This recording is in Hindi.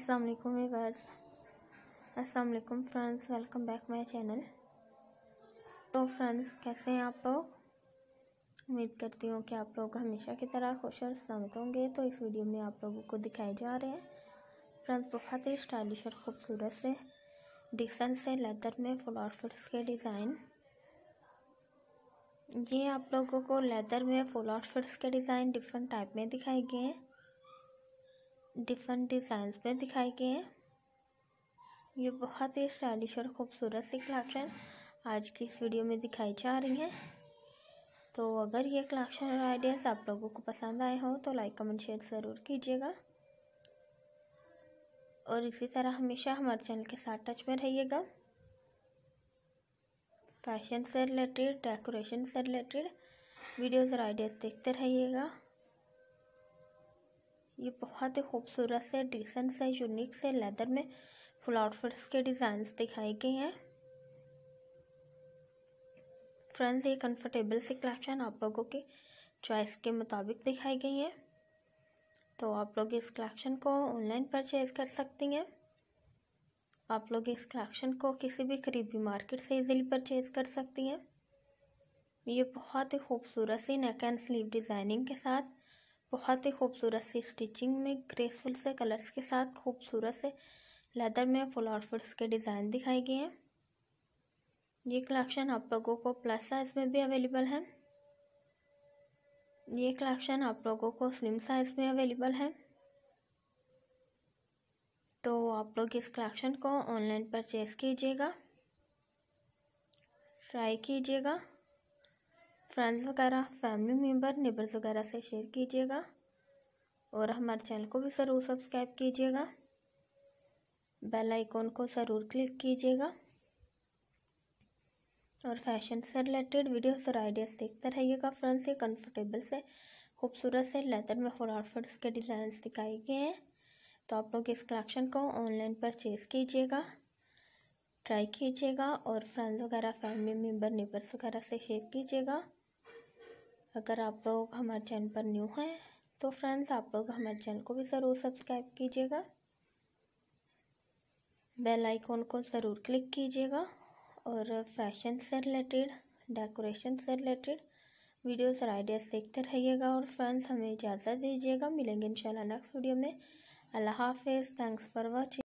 अस्सलाम वालेकुम वीवर्स अस्सलाम वालेकुम friends welcome back my channel तो फ्रेंड्स कैसे हैं आप लोग उम्मीद करती हूँ कि आप लोग हमेशा की तरह खुश और सलामत होंगे तो इस वीडियो में आप लोगों को दिखाए जा रहे हैं फ्रेंड्स बहुत ही स्टाइलिश और ख़ूबसूरत से डिक्सन से लेदर में फुल आउटफिट्स के डिज़ाइन ये आप लोगों को लेदर में फुल आउटफिट्स के डिज़ाइन डिफरेंट टाइप में दिखाए गए हैं डिफरेंट डिज़ाइंस में दिखाई गए हैं ये बहुत ही स्टाइलिश और ख़ूबसूरत सी कलेक्शन आज की इस वीडियो में दिखाई जा रही हैं तो अगर ये कलेक्शन और आइडियाज़ आप लोगों को पसंद आए हों तो लाइक कमेंट शेयर ज़रूर कीजिएगा और इसी तरह हमेशा हमारे चैनल के साथ टच में रहिएगा फैशन से रिलेटेड डेकोरेशन से रिलेटेड वीडियोज़ और आइडियाज़ देखते रहिएगा ये बहुत ही खूबसूरत से डिसेंट से यूनिक से लेदर में फुल आउटफिट्स के डिज़ाइंस दिखाए गए हैं फ्रेंड्स ये कंफर्टेबल सी कलेक्शन आप लोगों के चॉइस के मुताबिक दिखाई गई है तो आप लोग इस कलेक्शन को ऑनलाइन परचेज़ कर सकती हैं आप लोग इस कलेक्शन को किसी भी करीबी मार्केट से इजीली परचेज कर सकती हैं ये बहुत ही खूबसूरत सी नेक एंड स्लीव डिज़ाइनिंग के साथ बहुत ही खूबसूरत सी स्टिचिंग में ग्रेसफुल से कलर्स के साथ खूबसूरत से लेदर में फुल आउटफिट्स के डिज़ाइन दिखाई गए हैं ये कलेक्शन आप लोगों को प्लस साइज़ में भी अवेलेबल है ये कलेक्शन आप लोगों को स्लिम साइज़ में अवेलेबल है तो आप लोग इस कलेक्शन को ऑनलाइन परचेज़ कीजिएगा ट्राई कीजिएगा फ्रेंड्स वगैरह फैमिली मेम्बर नेबर्स वगैरह से शेयर कीजिएगा और हमारे चैनल को भी ज़रूर सब्सक्राइब कीजिएगा बेल आइकॉन को ज़रूर क्लिक कीजिएगा और फैशन से रिलेटेड वीडियोस और आइडियाज़ देखते रहिएगा फ्रेंड्स ये कंफर्टेबल से खूबसूरत से लेदर में फोर आउटफिट्स के डिज़ाइन दिखाए गए हैं तो आप लोग इस कलेक्शन को ऑनलाइन परचेज़ कीजिएगा ट्राई कीजिएगा और फ्रेंड्स वगैरह फैमिली मेम्बर नेबर्स वगैरह से शेयर कीजिएगा अगर आप लोग हमारे चैनल पर न्यू हैं तो फ्रेंड्स आप लोग हमारे चैनल को भी ज़रूर सब्सक्राइब कीजिएगा बेल आइकॉन को ज़रूर क्लिक कीजिएगा और फैशन से रिलेटेड डेकोरेशन से रिलेटेड वीडियोस और आइडियाज़ देखते रहिएगा और फ्रेंड्स हमें इजाज़त दीजिएगा मिलेंगे इंशाल्लाह नेक्स्ट वीडियो में अल्लाह हाफिज़ थैंक्स फॉर वॉचिंग